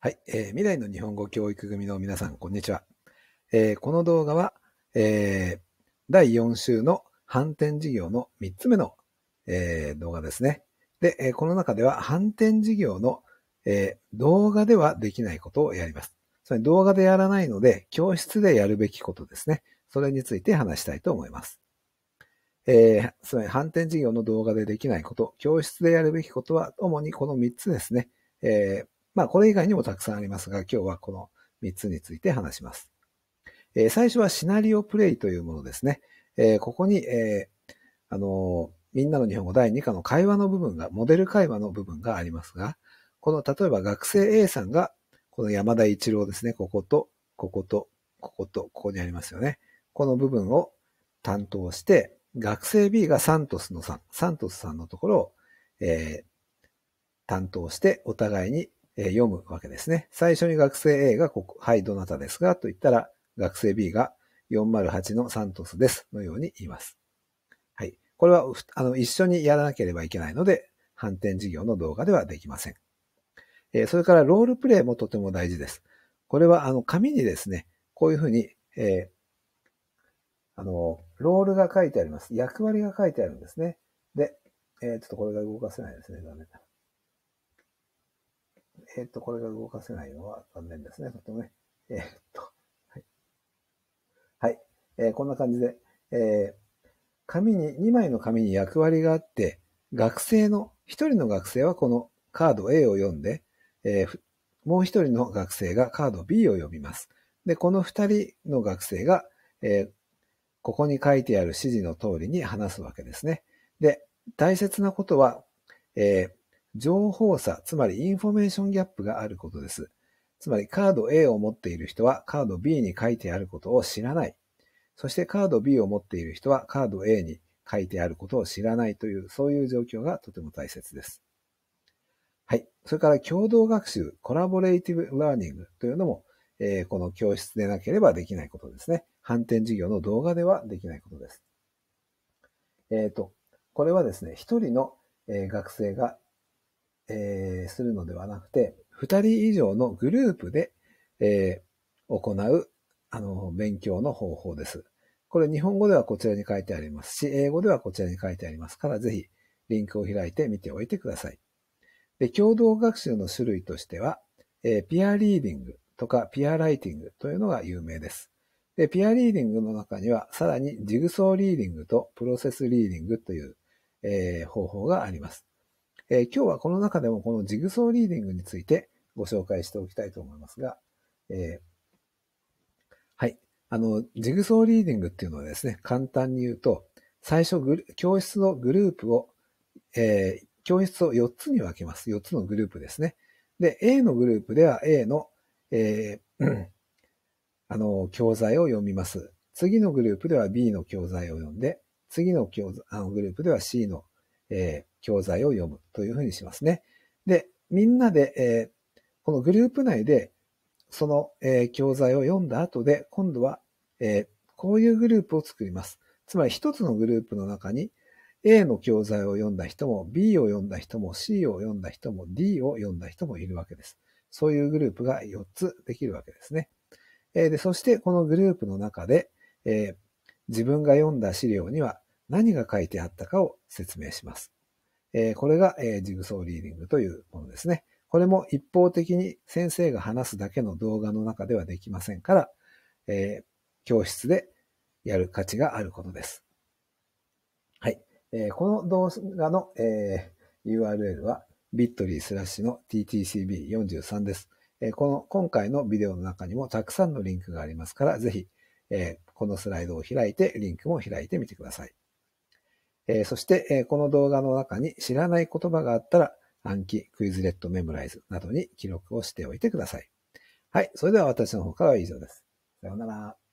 はい、えー、未来の日本語教育組の皆さん、こんにちは。えー、この動画は、えー、第4週の反転事業の3つ目の、えー、動画ですね。で、えこの中では反転事業の、え動画ではできないことをやります。それ動画でやらないので、教室でやるべきことですね。それについて話したいと思います。えー、つまり反転事業の動画でできないこと、教室でやるべきことは主にこの3つですね。えーまあ、これ以外にもたくさんありますが、今日はこの3つについて話します。えー、最初はシナリオプレイというものですね。えー、ここに、えー、あのみんなの日本語第2課の会話の部分が、モデル会話の部分がありますが、この、例えば学生 A さんが、この山田一郎ですね、ここと、ここと、ここと、ここにありますよね。この部分を担当して、学生 B がサントスのさん、サントスさんのところを、えー、担当して、お互いにえ読むわけですね。最初に学生 A がここ、はい、どなたですかと言ったら、学生 B が408のサントスですのように言います。はい。これは、あの、一緒にやらなければいけないので、反転授業の動画ではできません。えそれから、ロールプレイもとても大事です。これは、あの、紙にですね、こういうふうに、えー、あの、ロールが書いてあります。役割が書いてあるんですね。で、えー、ちょっとこれが動かせないですね。ダメだ。えっ、ー、と、これが動かせないのは残念ですね。とてもね。えー、っと、はい。はい。えー、こんな感じで、え紙に、2枚の紙に役割があって、学生の、1人の学生はこのカード A を読んで、えもう1人の学生がカード B を読みます。で、この2人の学生が、えここに書いてある指示の通りに話すわけですね。で、大切なことは、えー、情報差、つまりインフォメーションギャップがあることです。つまりカード A を持っている人はカード B に書いてあることを知らない。そしてカード B を持っている人はカード A に書いてあることを知らないという、そういう状況がとても大切です。はい。それから共同学習、コラボレーティブラーニングというのも、えー、この教室でなければできないことですね。反転授業の動画ではできないことです。えっ、ー、と、これはですね、一人の学生がえー、するのではなくて、二人以上のグループで、えー、行う、あの、勉強の方法です。これ日本語ではこちらに書いてありますし、英語ではこちらに書いてありますから、ぜひリンクを開いて見ておいてください。で、共同学習の種類としては、えー、ピアリーディングとかピアライティングというのが有名です。で、ピアリーディングの中には、さらにジグソーリーディングとプロセスリーディングという、えー、方法があります。えー、今日はこの中でもこのジグソーリーディングについてご紹介しておきたいと思いますが、えー、はい。あの、ジグソーリーディングっていうのはですね、簡単に言うと、最初教室のグループを、えー、教室を4つに分けます。4つのグループですね。で、A のグループでは A の、えー、あの、教材を読みます。次のグループでは B の教材を読んで、次の教あのグループでは C のえー、教材を読むというふうにしますね。で、みんなで、えー、このグループ内で、その、えー、教材を読んだ後で、今度は、えこういうグループを作ります。つまり一つのグループの中に、A の教材を読んだ人も、B を読んだ人も、C を読んだ人も、D を読んだ人もいるわけです。そういうグループが4つできるわけですね。えでそして、このグループの中で、え自分が読んだ資料には、何が書いてあったかを説明します。えー、これが、えー、ジグソーリーディングというものですね。これも一方的に先生が話すだけの動画の中ではできませんから、えー、教室でやる価値があることです。はい。えー、この動画の、えー、URL は bit.ly スラッシュの ttcb43 です。えー、この今回のビデオの中にもたくさんのリンクがありますから、ぜひ、えー、このスライドを開いてリンクも開いてみてください。えー、そして、えー、この動画の中に知らない言葉があったら、暗記、クイズレットメモライズなどに記録をしておいてください。はい。それでは私の方からは以上です。さようなら。